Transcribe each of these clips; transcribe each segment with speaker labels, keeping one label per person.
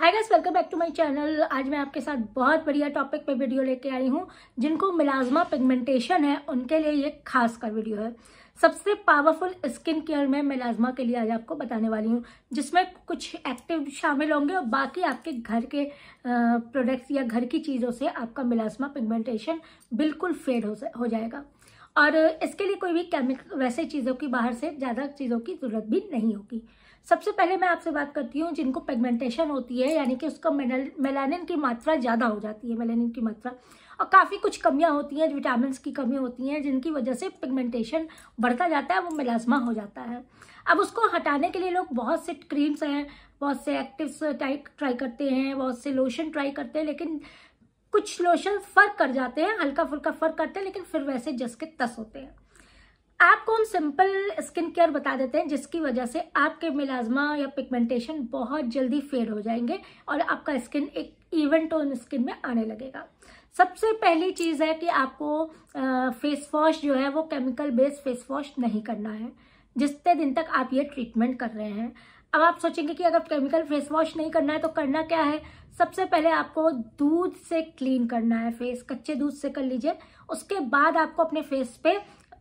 Speaker 1: hi guys welcome back to my channel आज मैं आपके साथ बहुत बढ़िया टॉपिक पे वीडियो लेके आई हूँ जिनको मिलाजमा पिगमेंटेशन है उनके लिए ये खास का वीडियो है सबसे पावरफुल स्किन केयर में मिलाजमा के लिए आज आपको बताने वाली हूँ जिसमें कुछ एक्टिव शामिल होंगे और बाकी आपके घर के प्रोडक्ट्स या घर की चीज़ों से आपका मिलाजमा पिगमेंटेशन बिल्कुल फेड हो जाएगा और इसके लिए कोई भी केमिकल वैसे चीज़ों की बाहर से ज़्यादा चीज़ों की ज़रूरत भी नहीं होगी सबसे पहले मैं आपसे बात करती हूँ जिनको पेगमेंटेशन होती है यानी कि उसका मेलानिन की मात्रा ज़्यादा हो जाती है मेलानिन की मात्रा और काफ़ी कुछ कमियाँ होती हैं विटामिन की कमी होती हैं जिनकी वजह से पिगमेंटेशन बढ़ता जाता है वो मिलाजमा हो जाता है अब उसको हटाने के लिए लोग बहुत से क्रीम्स हैं बहुत से एक्टिव्स टाइप ट्राई करते हैं बहुत से लोशन ट्राई करते हैं लेकिन कुछ लोशन फ़र्क कर जाते हैं हल्का फुल्का फ़र्क करते हैं लेकिन फिर वैसे जस के तस होते हैं आपको हम सिंपल स्किन केयर बता देते हैं जिसकी वजह से आपके मिलाजमा या पिगमेंटेशन बहुत जल्दी फेड हो जाएंगे और आपका स्किन एक इवन टोन स्किन में आने लगेगा सबसे पहली चीज़ है कि आपको फेस वॉश जो है वो केमिकल बेस्ड फेस वॉश नहीं करना है जितने दिन तक आप ये ट्रीटमेंट कर रहे हैं अब आप सोचेंगे कि अगर केमिकल फेस वॉश नहीं करना है तो करना क्या है सबसे पहले आपको दूध से क्लीन करना है फेस कच्चे दूध से कर लीजिए उसके बाद आपको अपने फेस पे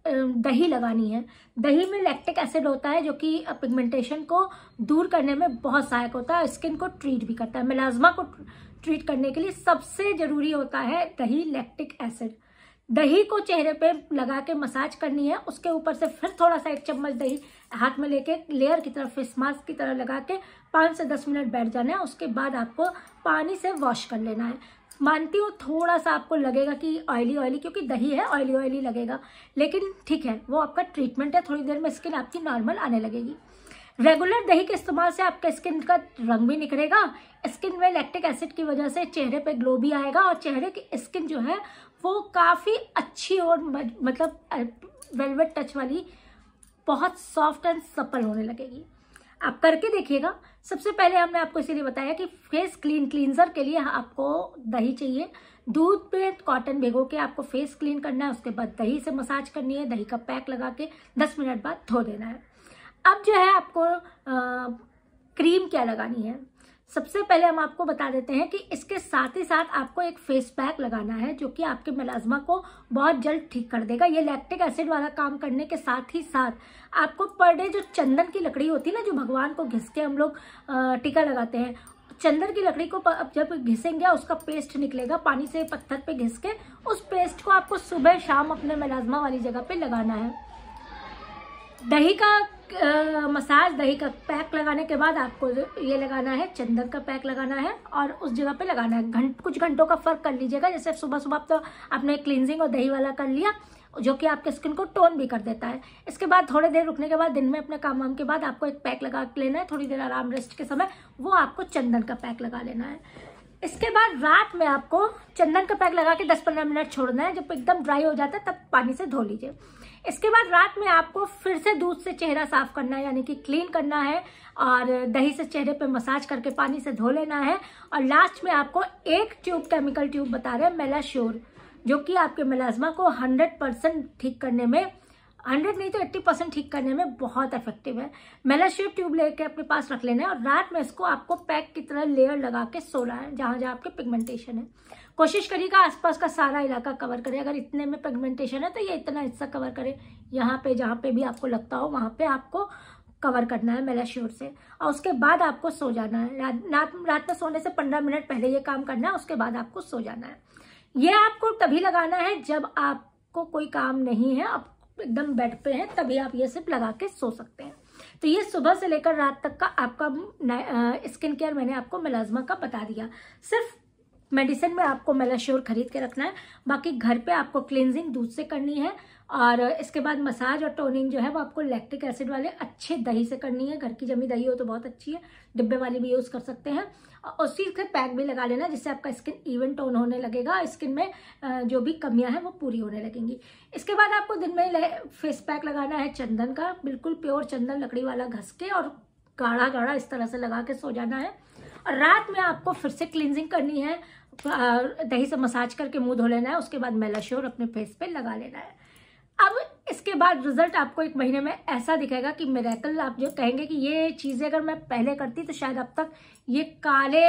Speaker 1: दही लगानी है दही में लैक्टिक एसिड होता है जो कि पिगमेंटेशन को दूर करने में बहुत सहायक होता है स्किन को ट्रीट भी करता है मिलाजमा को ट्रीट करने के लिए सबसे ज़रूरी होता है दही लैक्टिक एसिड दही को चेहरे पे लगा के मसाज करनी है उसके ऊपर से फिर थोड़ा सा एक चम्मच दही हाथ में लेके लेयर की तरफ फेस मास्क की तरह लगा के पाँच से दस मिनट बैठ जाना है उसके बाद आपको पानी से वॉश कर लेना है मानती हूँ थोड़ा सा आपको लगेगा कि ऑयली ऑयली क्योंकि दही है ऑयली ऑयली लगेगा लेकिन ठीक है वो आपका ट्रीटमेंट है थोड़ी देर में स्किन आपकी नॉर्मल आने लगेगी रेगुलर दही के इस्तेमाल से आपके स्किन का रंग भी निकलेगा स्किन में लैक्टिक एसिड की वजह से चेहरे पे ग्लो भी आएगा और चेहरे की स्किन जो है वो काफ़ी अच्छी और मतलब वेलवेट टच वाली बहुत सॉफ्ट एंड सपल होने लगेगी आप करके देखिएगा सबसे पहले हमने आपको इसीलिए बताया कि फेस क्लीन क्लींजर के लिए आपको दही चाहिए दूध पे कॉटन भिगो के आपको फेस क्लीन करना है उसके बाद दही से मसाज करनी है दही का पैक लगा के दस मिनट बाद धो देना है अब जो है आपको आ, क्रीम क्या लगानी है सबसे पहले हम आपको बता देते हैं कि इसके साथ ही साथ आपको एक फेस पैक लगाना है जो कि आपके मिलाजमा को बहुत जल्द ठीक कर देगा ये लैक्टिक एसिड वाला काम करने के साथ ही साथ आपको पर डे जो चंदन की लकड़ी होती है ना जो भगवान को घिस के हम लोग टीका लगाते हैं चंदन की लकड़ी को जब घिसेंगे उसका पेस्ट निकलेगा पानी से पत्थर पे घिस के उस पेस्ट को आपको सुबह शाम अपने मलाजमा वाली जगह पे लगाना है दही का मसाज दही का पैक लगाने के बाद आपको ये लगाना है चंदन का पैक लगाना है और उस जगह पे लगाना है घंट कुछ घंटों का फर्क कर लीजिएगा जैसे सुबह सुबह आप तो आपने क्लिनजिंग और दही वाला कर लिया जो कि आपके स्किन को टोन भी कर देता है इसके बाद थोड़ी देर रुकने के बाद दिन में अपने काम वाम के बाद आपको एक पैक लगा लेना है थोड़ी देर आराम रेस्ट के समय वो आपको चंदन का पैक लगा लेना है इसके बाद रात में आपको चंदन का पैक लगा के 10-15 मिनट छोड़ना है जब एकदम ड्राई हो जाता है तब पानी से धो लीजिए इसके बाद रात में आपको फिर से दूध से चेहरा साफ करना है यानी कि क्लीन करना है और दही से चेहरे पे मसाज करके पानी से धो लेना है और लास्ट में आपको एक ट्यूब केमिकल ट्यूब बता रहे हैं मेलाश्योर जो कि आपके मेलाजमा को 100 परसेंट ठीक करने में 100 नहीं तो 80 परसेंट ठीक करने में बहुत इफेक्टिव है मेलाश्योर ट्यूब लेके अपने पास रख लेना है और रात में इसको आपको पैक की तरह लेयर लगा के सोना है जहाँ जहाँ आपके पिगमेंटेशन है कोशिश करिएगा आसपास का सारा इलाका कवर करें अगर इतने में पेगमेंटेशन है तो ये इतना हिस्सा कवर करें यहाँ पे जहाँ पे भी आपको लगता हो वहाँ पे आपको कवर करना है मेलाश्योर से और उसके बाद आपको सो जाना है रात रात में सोने से पंद्रह मिनट पहले ये काम करना है उसके बाद आपको सो जाना है ये आपको तभी लगाना है जब आपको कोई काम नहीं है आप एकदम बेड पे हैं तभी आप ये सिर्फ लगा के सो सकते हैं तो ये सुबह से लेकर रात तक का आपका स्किन केयर मैंने आपको मिलाजमा का बता दिया सिर्फ मेडिसिन में आपको मेलाश्योर खरीद के रखना है बाकी घर पे आपको क्लिनजिंग दूध से करनी है और इसके बाद मसाज और टोनिंग जो है वो आपको लैक्टिक एसिड वाले अच्छे दही से करनी है घर की जमी दही हो तो बहुत अच्छी है डिब्बे वाली भी यूज़ कर सकते हैं और उसी से पैक भी लगा लेना जिससे आपका स्किन इवन टोन होने लगेगा स्किन में जो भी कमियां हैं वो पूरी होने लगेंगी इसके बाद आपको दिन में फेस पैक लगाना है चंदन का बिल्कुल प्योर चंदन लकड़ी वाला घस के और गाढ़ा गाढ़ा इस तरह से लगा के सो जाना है और रात में आपको फिर से क्लिनजिंग करनी है दही से मसाज करके मुंह धो लेना है उसके बाद मेला श्योर अपने फेस पे लगा लेना है अब इसके बाद रिजल्ट आपको एक महीने में ऐसा दिखेगा कि मेरेकल आप जो कहेंगे कि ये चीज़ें अगर मैं पहले करती तो शायद अब तक ये काले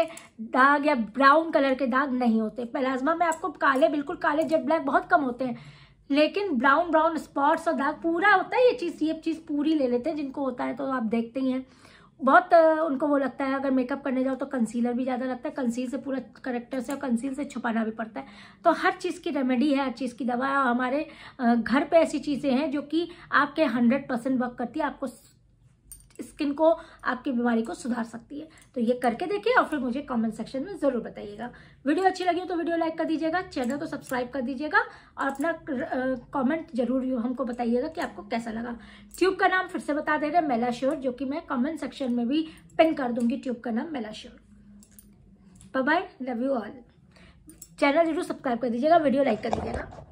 Speaker 1: दाग या ब्राउन कलर के दाग नहीं होते प्लाज्मा में आपको काले बिल्कुल काले जेट ब्लैक बहुत कम होते हैं लेकिन ब्राउन ब्राउन स्पॉट्स और दाग पूरा होता है ये चीज़ ये चीज़ पूरी ले लेते हैं जिनको होता है तो आप देखते ही हैं बहुत उनको वो लगता है अगर मेकअप करने जाओ तो कंसीलर भी ज़्यादा लगता है कंसील से पूरा करेक्टर से और कंसील से छुपाना भी पड़ता है तो हर चीज़ की रेमेडी है हर चीज़ की दवा है और हमारे घर पे ऐसी चीज़ें हैं जो कि आपके हंड्रेड परसेंट वर्क करती है आपको स्किन को आपकी बीमारी को सुधार सकती है तो ये करके देखिए और फिर मुझे कमेंट सेक्शन में ज़रूर बताइएगा वीडियो अच्छी लगी तो वीडियो लाइक कर दीजिएगा चैनल को सब्सक्राइब कर दीजिएगा और अपना कमेंट जरूर हमको बताइएगा कि आपको कैसा लगा ट्यूब का नाम फिर से बता दे रहे मेला श्योर जो कि मैं कॉमेंट सेक्शन में भी पिन कर दूंगी ट्यूब का नाम मेला sure bye love you all channel जरूर सब्सक्राइब कर दीजिएगा वीडियो लाइक कर दीजिएगा